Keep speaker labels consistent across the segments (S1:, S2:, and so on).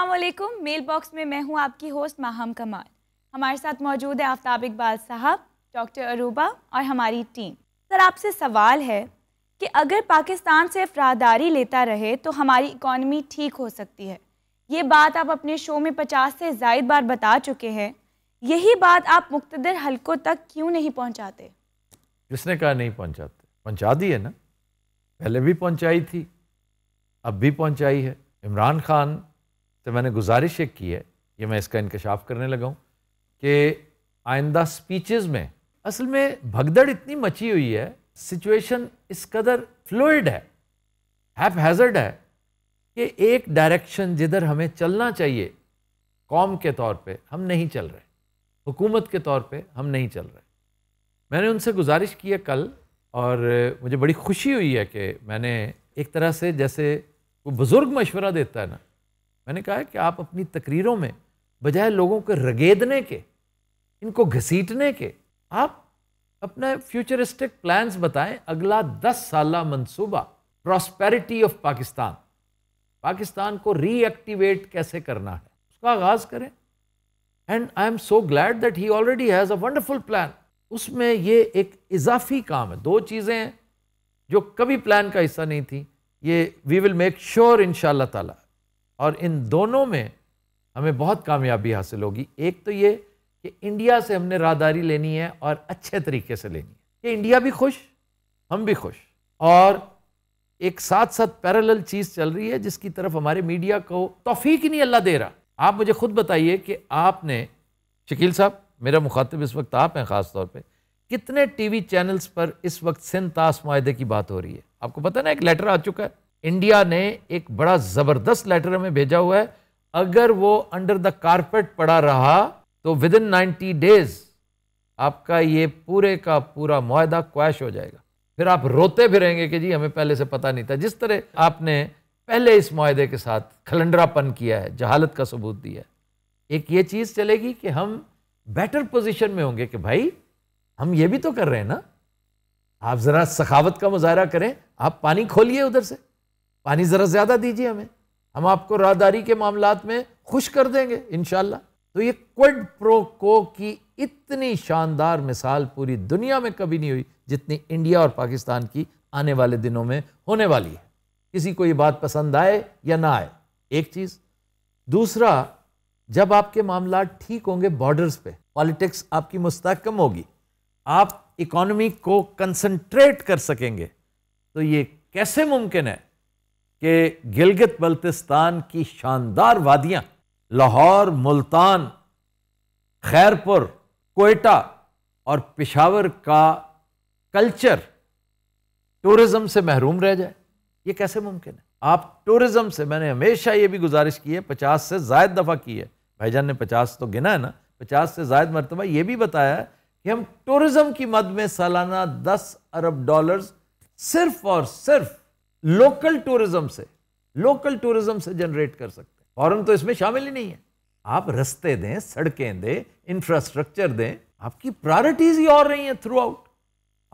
S1: अस्सलाम mail box में मैं हूँ आपकी होस्ट माहम कमाल हमारे साथ मौजूद है आफ्ताब इकबाल साहब डॉक्टर अरूबा और हमारी टीम सर आपसे सवाल है कि अगर पाकिस्तान से अफरादारी लेता रहे तो हमारी इकॉनमी ठीक हो सकती है ये बात आप अपने शो में पचास से जायद बार बता चुके हैं यही बात आप मुख्तर हल्कों तक क्यों नहीं पहुँचाते
S2: किसने कहा नहीं पहुँचाते पहुँचा दी है ना पहले भी पहुँचाई थी अब भी पहुँचाई है इमरान खान से तो मैंने गुजारिश एक की है ये मैं इसका इंकशाफ करने लगा हूँ कि आइंदा स्पीचेस में असल में भगदड़ इतनी मची हुई है सिचुएशन इस कदर फ्लूड है हैप हैजर्ड है कि एक डायरेक्शन जिधर हमें चलना चाहिए कौम के तौर पे हम नहीं चल रहे हुकूमत के तौर पे हम नहीं चल रहे मैंने उनसे गुजारिश की है कल और मुझे बड़ी खुशी हुई है कि मैंने एक तरह से जैसे वो बुज़ुर्ग मशवरा देता है ना मैंने कहा कि आप अपनी तकरीरों में बजाय लोगों को रगेदने के इनको घसीटने के आप अपने फ्यूचरिस्टिक प्लान्स बताएं अगला दस साल मंसूबा प्रॉस्पेरिटी ऑफ पाकिस्तान पाकिस्तान को रीएक्टिवेट कैसे करना है उसका आगाज़ करें and I am so glad that he already has a wonderful plan उसमें ये एक इजाफी काम है दो चीज़ें हैं जो कभी प्लान का हिस्सा नहीं थी ये वी विल मेक श्योर इन शाह और इन दोनों में हमें बहुत कामयाबी हासिल होगी एक तो ये कि इंडिया से हमने राहदारी लेनी है और अच्छे तरीके से लेनी है कि इंडिया भी खुश हम भी खुश और एक साथ साथ पैरेलल चीज़ चल रही है जिसकी तरफ हमारे मीडिया को तोफीक ही नहीं अल्लाह दे रहा आप मुझे खुद बताइए कि आपने शकील साहब मेरा मुखातिब इस वक्त आप हैं ख़ास तौर पर कितने वी चैनल्स पर इस वक्त सिंध ताश माहे की बात हो रही है आपको पता ना एक लेटर आ चुका है इंडिया ने एक बड़ा ज़बरदस्त लेटर हमें भेजा हुआ है अगर वो अंडर द कारपेट पड़ा रहा तो विद इन नाइन्टी डेज आपका ये पूरे का पूरा माहदा क्वैश हो जाएगा फिर आप रोते फिरेंगे कि जी हमें पहले से पता नहीं था जिस तरह आपने पहले इस माहदे के साथ खलंडरापन किया है जहालत का सबूत दिया है एक ये चीज़ चलेगी कि हम बेटर पोजिशन में होंगे कि भाई हम ये भी तो कर रहे हैं ना आप ज़रा सखावत का मुजाहरा करें आप पानी खोलिए उधर से पानी ज़रा ज़्यादा दीजिए हमें हम आपको राहदारी के मामला में खुश कर देंगे इन तो ये क्वड प्रो को की इतनी शानदार मिसाल पूरी दुनिया में कभी नहीं हुई जितनी इंडिया और पाकिस्तान की आने वाले दिनों में होने वाली है किसी को ये बात पसंद आए या ना आए एक चीज़ दूसरा जब आपके मामला ठीक होंगे बॉर्डर्स पे पॉलिटिक्स आपकी मुस्तकम होगी आप इकोनॉमी को कंसंट्रेट कर सकेंगे तो ये कैसे मुमकिन है कि गिलगित बल्तिस्तान की शानदार वादियाँ लाहौर मुल्तान खैरपुर कोयटा और पिशावर का कल्चर टूरिज्म से महरूम रह जाए ये कैसे मुमकिन है आप टूरिज़म से मैंने हमेशा ये भी गुजारिश की है पचास से जायद दफ़ा की है भाईजान ने पचास तो गिना है ना पचास से जायद मरतबा ये भी बताया है कि हम टूरिज़म की मद में सालाना दस अरब डॉलर्स सिर्फ और सिर्फ लोकल टूरिज्म से लोकल टूरिज्म से जनरेट कर सकते हैं फॉरन तो इसमें शामिल ही नहीं है आप रस्ते दें सड़कें दें इंफ्रास्ट्रक्चर दें आपकी प्रायोरिटीज ही और रही हैं थ्रू आउट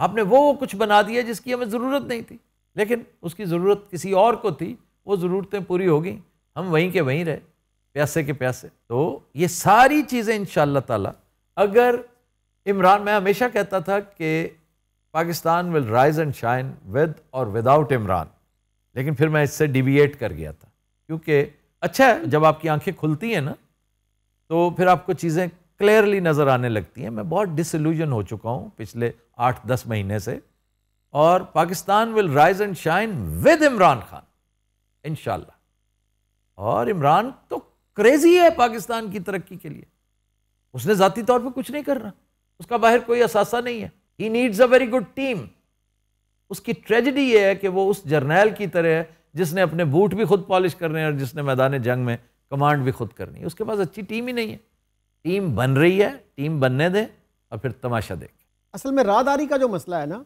S2: आपने वो कुछ बना दिया जिसकी हमें ज़रूरत नहीं थी लेकिन उसकी ज़रूरत किसी और को थी वो ज़रूरतें पूरी हो गई हम वहीं के वहीं रहे प्यासे के प्यासे तो ये सारी चीज़ें इन ताला अगर इमरान मैं हमेशा कहता था कि Pakistan will rise and shine with और विदाउट इमरान लेकिन फिर मैं इससे डिविएट कर गया था क्योंकि अच्छा है जब आपकी आंखें खुलती हैं ना तो फिर आपको चीज़ें क्लियरली नज़र आने लगती हैं मैं बहुत डिसल्यूजन हो चुका हूँ पिछले आठ दस महीने से और Pakistan will rise and shine with Imran Khan in और इमरान तो क्रेजी है पाकिस्तान की तरक्की के लिए उसने ज़ाती तौर पर कुछ नहीं करना उसका बाहर कोई असासा नहीं है he needs a very good team उसकी ट्रेजिडी ये है कि वो उस जर्नैल की तरह है जिसने अपने बूट भी खुद पॉलिश करने हैं और जिसने मैदान जंग में कमांड भी खुद करनी है उसके पास अच्छी टीम ही नहीं है टीम बन रही है टीम बनने दें और फिर तमाशा देखें
S3: असल में राहदारी का जो मसला है ना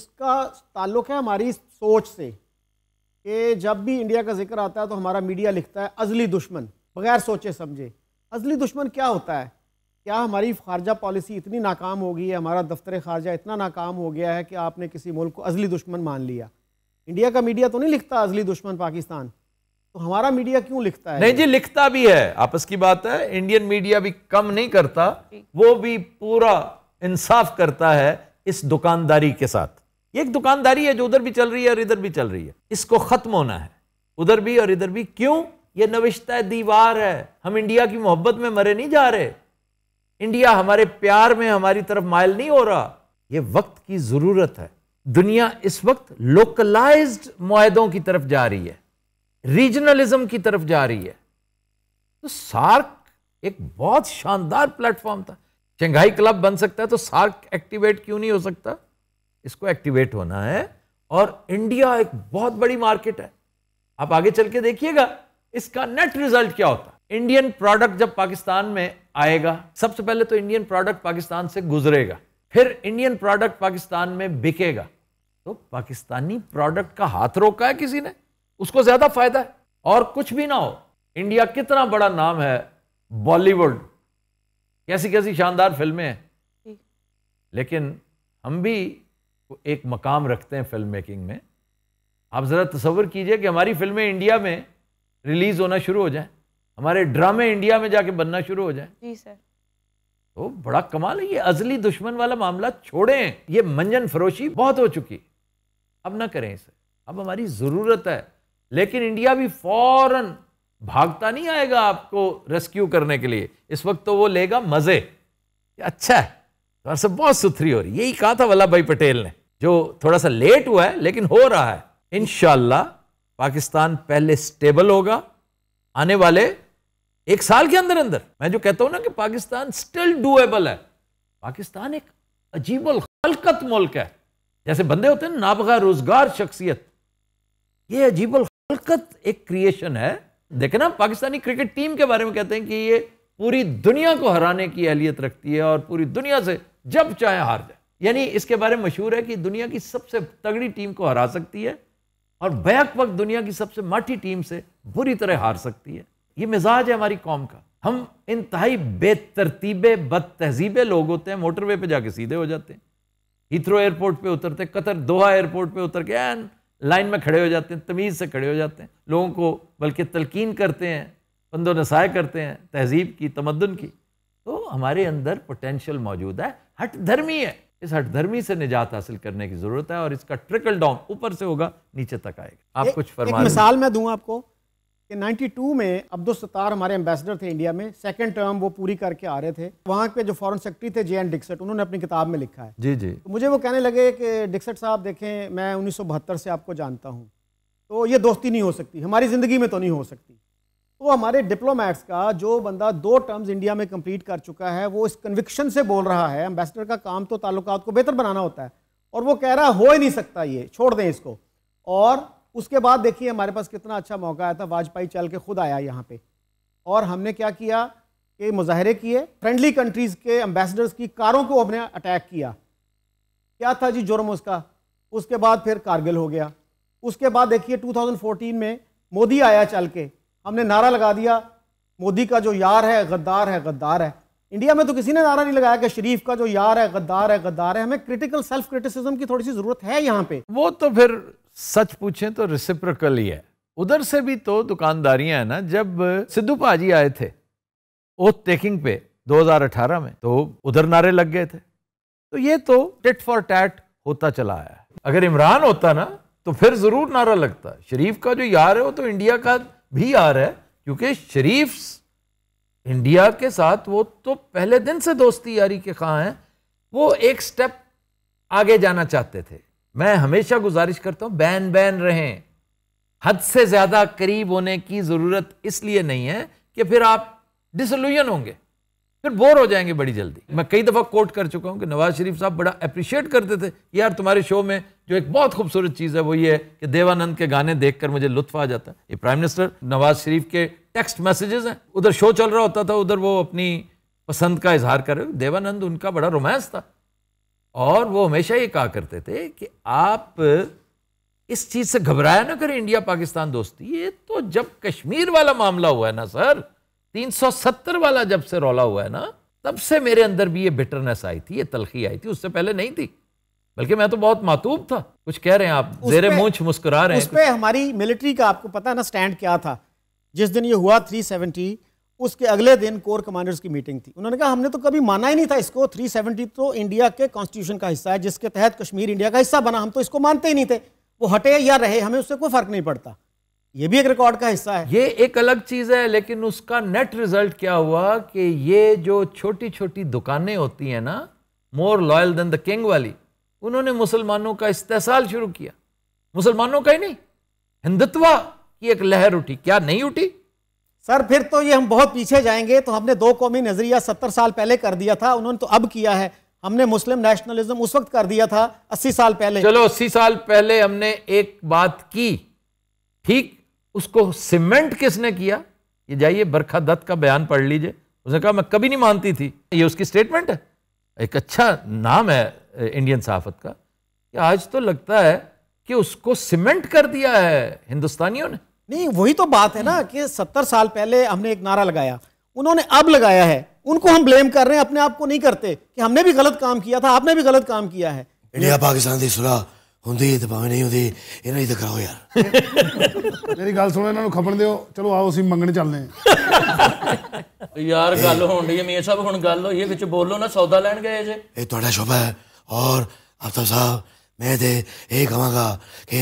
S3: उसका ताल्लुक है हमारी सोच से कि जब भी इंडिया का जिक्र आता है तो हमारा मीडिया लिखता है अजली दुश्मन बगैर सोचे समझे अजली दुश्मन क्या होता है क्या हमारी खारजा पॉलिसी इतनी नाकाम हो गई है हमारा दफ्तर खारजा इतना नाकाम हो गया है कि आपने किसी मुल्क को अजली दुश्मन मान लिया इंडिया का मीडिया तो नहीं लिखता अजली दुश्मन पाकिस्तान तो हमारा मीडिया क्यों लिखता है नहीं जी
S2: लिखता भी है आपस की बात है इंडियन मीडिया भी कम नहीं करता वो भी पूरा इंसाफ करता है इस दुकानदारी के साथ ये एक दुकानदारी है जो उधर भी चल रही है और इधर भी चल रही है इसको खत्म होना है उधर भी और इधर भी क्यों ये नविश्ता दीवार है हम इंडिया की मोहब्बत में मरे नहीं जा रहे इंडिया हमारे प्यार में हमारी तरफ मायल नहीं हो रहा यह वक्त की ज़रूरत है दुनिया इस वक्त लोकलाइज्ड मुआदों की तरफ जा रही है रीजनलिज्म की तरफ जा रही है तो सार्क एक बहुत शानदार प्लेटफॉर्म था शंघाई क्लब बन सकता है तो सार्क एक्टिवेट क्यों नहीं हो सकता इसको एक्टिवेट होना है और इंडिया एक बहुत बड़ी मार्केट है आप आगे चल के देखिएगा इसका नेट रिजल्ट क्या होता है इंडियन प्रोडक्ट जब पाकिस्तान में आएगा सबसे पहले तो इंडियन प्रोडक्ट पाकिस्तान से गुजरेगा फिर इंडियन प्रोडक्ट पाकिस्तान में बिकेगा तो पाकिस्तानी प्रोडक्ट का हाथ रोका है किसी ने उसको ज्यादा फायदा है और कुछ भी ना हो इंडिया कितना बड़ा नाम है बॉलीवुड कैसी कैसी शानदार फिल्में हैं लेकिन हम भी एक मकाम रखते हैं फिल्म मेकिंग में आप ज़रा तस्वर कीजिए कि हमारी फिल्में इंडिया में रिलीज़ होना शुरू हो जाएं हमारे ड्रामे इंडिया में जाके बनना शुरू हो जाए जी सर तो बड़ा कमाल है ये अजली दुश्मन वाला मामला छोड़ें ये मंजन फरोशी बहुत हो चुकी अब ना करें इसे अब हमारी ज़रूरत है लेकिन इंडिया भी फौरन भागता नहीं आएगा आपको रेस्क्यू करने के लिए इस वक्त तो वो लेगा मज़े अच्छा है तो सब बहुत सुथरी हो रही यही कहा था वल्लभ भाई पटेल ने जो थोड़ा सा लेट हुआ है लेकिन हो रहा है इन पाकिस्तान पहले स्टेबल होगा आने वाले एक साल के अंदर अंदर मैं जो कहता हूं ना कि पाकिस्तान स्टिल डूएबल है पाकिस्तान एक अजीब हलकत मुल्क है जैसे बंदे होते हैं नाबगा रोजगार शख्सियत ये अजीब हलकत एक क्रिएशन है देखे ना पाकिस्तानी क्रिकेट टीम के बारे में कहते हैं कि ये पूरी दुनिया को हराने की अहलियत रखती है और पूरी दुनिया से जब चाहे हार जाए यानी इसके बारे में मशहूर है कि दुनिया की सबसे तगड़ी टीम को हरा सकती है और बैक वक्त दुनिया की सबसे माठी टीम से बुरी तरह हार सकती है ये मिजाज है हमारी कौम का हम इंतहाई बेतरतीबे बद तहजीबे लोग होते हैं मोटर वे पर जाके सीधे हो जाते हैं हीथ्रो एयरपोर्ट पे उतरते कतर दोहा एयरपोर्ट पे उतर के एन लाइन में खड़े हो जाते हैं तमीज़ से खड़े हो जाते हैं लोगों को बल्कि तलकिन करते हैं पंदो नसाय करते हैं तहजीब की तमदन की तो हमारे अंदर पोटेंशल मौजूद है हट धर्मी है इस हट धर्मी से निजात हासिल करने की ज़रूरत है और इसका ट्रिकल डाउन ऊपर से होगा नीचे तक आएगा आप ए, कुछ फरमा मिसाल
S3: मैं दूँ आपको कि 92 में अब्दुल सत्तार हमारे एम्बेसडर थे इंडिया में सेकंड टर्म वो पूरी करके आ रहे थे वहाँ के जो फॉरेन सेक्रेटरी थे जे एन डिक्सट उन्होंने अपनी किताब में लिखा है जी जी तो मुझे वो कहने लगे कि डिक्सट साहब देखें मैं उन्नीस से आपको जानता हूँ तो ये दोस्ती नहीं हो सकती हमारी ज़िंदगी में तो नहीं हो सकती तो हमारे डिप्लोमैट्स का जो बंदा दो टर्म्स इंडिया में कम्प्लीट कर चुका है वो इस कन्विक्शन से बोल रहा है एम्बेसडर का काम तो ताल्लुक को बेहतर बनाना होता है और वो कह रहा हो ही नहीं सकता ये छोड़ दें इसको और उसके बाद देखिए हमारे पास कितना अच्छा मौका आया था वाजपेयी चल के खुद आया यहाँ पे और हमने क्या किया कि मुजाहरे किए फ्रेंडली कंट्रीज़ के एम्बेसडर्स की कारों को हमने अटैक किया क्या था जी जुर्म उसका उसके बाद फिर कारगिल हो गया उसके बाद देखिए 2014 में मोदी आया चल के हमने नारा लगा दिया मोदी का जो यार है गद्दार है गद्दार है इंडिया में तो किसी ने नारा नहीं लगाया कि शरीफ का जो यार है गद्दार है गद्दार है हमें क्रिटिकल सेल्फ क्रिटिसिज्म
S2: की थोड़ी सी जरूरत है यहाँ पे वो तो फिर सच पूछें तो रिसिप्रिकल ही है उधर से भी तो दुकानदारियां हैं ना जब सिद्धू पाजी आए थे ओथ टेकिंग पे 2018 में तो उधर नारे लग गए थे तो ये तो टिट फॉर टैट होता चला आया अगर इमरान होता ना तो फिर जरूर नारा लगता शरीफ का जो यार है वो तो इंडिया का भी यार है क्योंकि शरीफ इंडिया के साथ वो तो पहले दिन से दोस्ती यारी के खां हैं वो एक स्टेप आगे जाना चाहते थे मैं हमेशा गुजारिश करता हूं बैन बैन रहें हद से ज़्यादा करीब होने की ज़रूरत इसलिए नहीं है कि फिर आप डिसोल्यूशन होंगे फिर बोर हो जाएंगे बड़ी जल्दी मैं कई दफ़ा कोट कर चुका हूँ कि नवाज शरीफ साहब बड़ा अप्रिशिएट करते थे यार तुम्हारे शो में जो एक बहुत खूबसूरत चीज़ है वो ये है कि देवानंद के गाने देखकर मुझे लुत्फ आ जाता है ये प्राइम मिनिस्टर नवाज शरीफ के टेक्स्ट मैसेजेस हैं उधर शो चल रहा होता था उधर वो अपनी पसंद का इजहार कर रहे देवानंद उनका बड़ा रोमांस था और वो हमेशा ये कहा करते थे कि आप इस चीज़ से घबराया ना करें इंडिया पाकिस्तान दोस्ती ये तो जब कश्मीर वाला मामला हुआ है ना सर 370 वाला जब से रौला हुआ है ना तब से मेरे अंदर भी ये बिटरनेस आई थी ये तलखी आई थी उससे पहले नहीं थी बल्कि मैं तो बहुत मातूब था कुछ कह रहे हैं आप जेरे मूछ मुस्कुरा रहे हैं उस
S3: पे हमारी मिलिट्री का आपको पता है ना स्टैंड क्या था जिस दिन ये हुआ 370 उसके अगले दिन कोर कमांडर्स की मीटिंग थी उन्होंने कहा हमने तो कभी माना ही नहीं था इसको 370 तो इंडिया के कॉन्स्टिट्यूशन का हिस्सा है जिसके तहत कश्मीर इंडिया का हिस्सा बना हम तो इसको मानते ही नहीं थे वो हटे या रहे हमें उससे कोई फर्क नहीं पड़ता ये भी एक रिकॉर्ड का हिस्सा
S2: है ये एक अलग चीज है लेकिन उसका नेट रिजल्ट क्या हुआ कि ये जो छोटी छोटी दुकानें होती हैं ना more loyal than the king वाली उन्होंने मुसलमानों का इस्तेसाल शुरू किया मुसलमानों का ही नहीं हिंदुत्वा की एक लहर उठी क्या नहीं उठी सर फिर तो ये हम बहुत पीछे जाएंगे तो हमने दो कौमी नज़रिया
S3: सत्तर साल पहले कर दिया था उन्होंने तो अब किया है हमने मुस्लिम नेशनलिज्म उस वक्त कर दिया था अस्सी साल पहले चलो अस्सी
S2: साल पहले हमने एक बात की ठीक उसको सीमेंट किसने किया ये जाइए बरखा दत्त का बयान पढ़ लीजिए उसने कहा मैं कभी नहीं मानती थी ये उसकी स्टेटमेंट है एक अच्छा नाम है इंडियन सहाफत का कि आज तो लगता है कि उसको सीमेंट कर दिया है हिंदुस्तानियों ने नहीं
S3: वही तो बात है ना कि सत्तर साल पहले हमने एक नारा लगाया उन्होंने अब लगाया है उनको हम ब्लेम कर रहे हैं अपने आप को नहीं करते कि हमने भी गलत काम किया था आपने भी गलत काम किया है
S1: इंडिया पाकिस्तान की सुलह होंगी तो ਭਾਵੇਂ नहीं होंगी इन्हें ही ਦਿਖਾਓ ਯਾਰ ਮੇਰੀ ਗੱਲ ਸੁਣੋ ਇਹਨਾਂ ਨੂੰ
S2: ਖਪਣ ਦਿਓ ਚਲੋ ਆਓ ਅਸੀਂ
S1: ਮੰਗਣ ਚੱਲਦੇ ਹਾਂ
S2: ਯਾਰ ਗੱਲ ਹੋਣ ਦੀ ਮੀਆਂ ਸਾਹਿਬ ਹੁਣ ਗੱਲ ਹੋਈ ਹੈ ਵਿੱਚ ਬੋਲੋ ਨਾ ਸੌਦਾ ਲੈਣ ਗਏ ਜੇ
S1: ਇਹ मैं ते ये कहांगा कि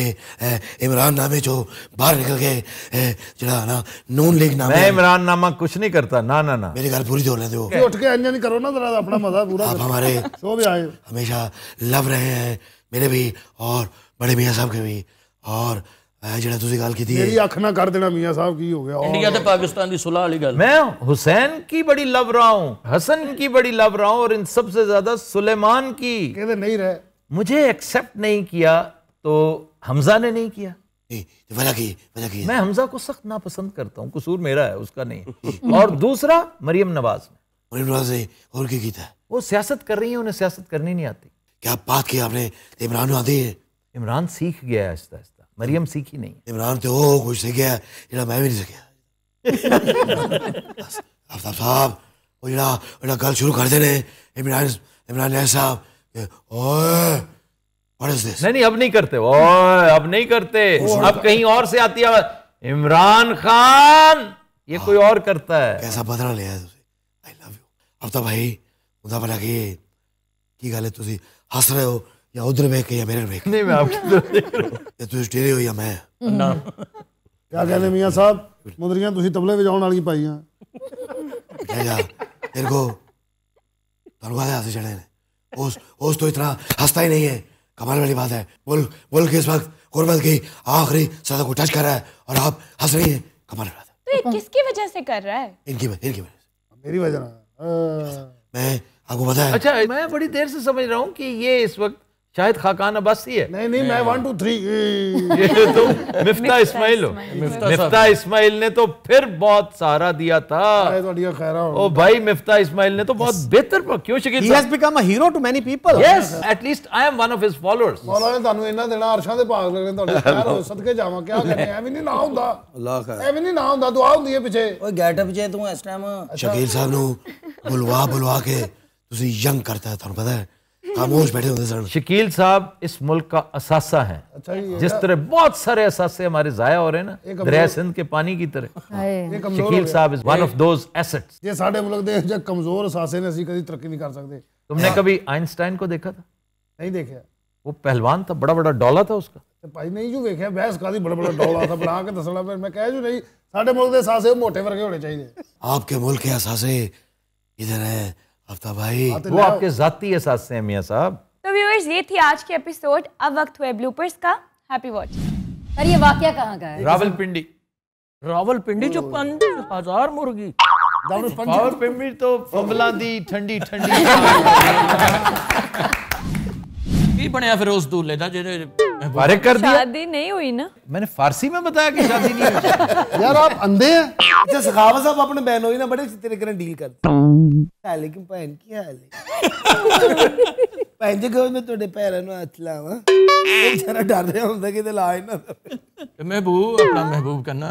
S1: इमरान नामे जो बाहर निकल के जेह्ड़ा ना नून लीग नामे मैं
S2: इमरान नामा कुछ नहीं करता ना ना ना मेरी गल पूरी तो लेने दो उठ
S1: के अंजन करो ना जरा अपना मजा पूरा आप हमारे सो भी आए हमेशा लव रहे हैं मेरे भी और बड़े मियां साहब के भी और ਜਿਹੜਾ की ਗੱਲ ਕੀਤੀ
S2: मुझे एक्सेप्ट नहीं किया तो हमजा ने नहीं किया वला की, वला की। मैं हमजा को सख्त नापसंद करता हूँ कसूर मेरा है उसका नहीं और दूसरा मरियम नवाज ने मरियम नवाज ने और क्या की था वो सियासत कर रही है उन्हें सियासत करनी नहीं आती क्या बात की आपने
S1: तो इमरान आदि है इमरान सीख गया है आता आता मरियम सीख ही नहीं इमरान तो वो कुछ सीख गया मैं भी नहीं सीखा साहब साहब वो जरा
S2: गल शुरू कर देने इमरान इमरान साहब नहीं अब नहीं करते अब नहीं करते oh, अब कहीं और से आती है इमरान खान ये कोई oh. और करता है कैसा बदला लिया आई
S1: लव यू अब तो भाई उदा भला की की गल है हंस रहे हो या उधर में कहीं मेरे में नहीं मैं आपकी तरफ देख रहा हूं हो या मैं क्या कहने मियां साहब मुंदरियां तुसी तबले बजाने वाली पाई हैं जा तेरे को तरवा दे चढ़े ने होश होश तो इतना हंसता ही नहीं है कमाल वाली बात है बोल बोल के इस वक्त गुरबत की आखिरी सजा को टच कर रहा है और आप हंस रही हैं कमाल वाली बात
S2: है तो ये किसकी वजह से कर रहा है
S1: इनकी वजह इनकी वजह मेरी वजह
S2: मैं आपको बताया अच्छा मैं बड़ी देर से समझ रहा हूँ कि ये इस वक्त शायद खाकान अब्बासी है नहीं नहीं मैं वन टू थ्री ये तो मिफ्ता इस्माइल हो मिफ्ता इस्माइल ने तो फिर बहुत सहारा दिया
S1: था ओ
S2: भाई मिफ्ता इस्माइल ने तो बहुत बेहतर क्यों Shakeel he has
S3: become a hero to many people yes
S2: at least I am one of his followers मौला ने दे भाग ਦੇਣਾ तोडे ਦੇ ਭਾਗ सदके जावा क्या ਹੋ ਸਦਕੇ भी नहीं ना हुंदा
S1: अल्लाह ਨਾ ਹੁੰਦਾ भी नहीं ना हुंदा दुआ हुंदी है पीछे ਹੈ गेट अप जे तू इस टाइम शकील साहब नु
S2: बुलवा बुलवा के ਕੇ यंग करता है तानू पता है खामोश बैठे होते सर शकील साहब इस मुल्क का असासा है अच्छा जिस तरह बहुत सारे असासे हमारे जाया हो रहे हैं ना दरिया सिंध के पानी की तरह Shakeel sahab is one of those assets ये साडे
S1: मुल्क दे जो कमजोर असासे ने असि कभी तरक्की नहीं कर सकते तुमने हाँ। कभी आइंस्टाइन को देखा था नहीं देखा
S2: वो पहलवान था बड़ा बड़ा डौला था उसका
S1: ਭਾਈ ਨਹੀਂ ਜੂ ਵੇਖਿਆ ਬਹਿਸ ਕਾਦੀ बड़ा ਬੜਾ ਡੌਲਾ ਤਾਂ ਬਣਾ ਕੇ ਦੱਸਣਾ ਫਿਰ ਮੈਂ ਕਹਿ ਜੂ ਨਹੀਂ ਸਾਡੇ ਮੁਲਕ ਦੇ ਸਾਸੇ ਮੋਟੇ ਵਰਗੇ होने चाहिए
S2: आपके मुल्क के असासे इधर है अफ्ताब तो भाई वो आपके जाती एहसास से मियाँ साहब
S1: तो व्यूअर्स ये थी आज के एपिसोड अब वक्त हुए ब्लूपर्स का हैप्पी वॉच पर ये वाक्य कहाँ का है रावल
S2: पिंडी रावल पिंडी जो पंद्रह हजार मुर्गी रावल पिंडी तो फबला दी ठंडी ठंडी ਕੀ ਬਣਿਆ ਫਿਰ ਉਸ ਦੂਲੇ ਦਾ ਜਿਹੜੇ अरे कर दिया शादी नहीं हुई ना मैंने फारसी में बताया कि शादी नहीं
S1: हुई यार आप अंधे हैं जब सखावत साहब अपने बहन हुई ना बड़े अच्छी तरीके से डील
S2: करते
S1: लेकिन बहन की हाल ਭੈਣ ਜੀ ਕਹੋ ਮੈਂ ਤੁਹਾਡੇ ਪੈਰਾਂ ਨੂੰ ਹੱਥ ਲਾਵਾਂ ਇਹ ਜਰਾ ਡਰ ਰਿਹਾ ਹੁੰਦਾ ਕਿਤੇ ਲਾਜ ਨਾ
S2: ਦਵੇ ਮਹਿਬੂਬ ਆਪਣਾ ਮਹਿਬੂਬ ਕਰਨਾ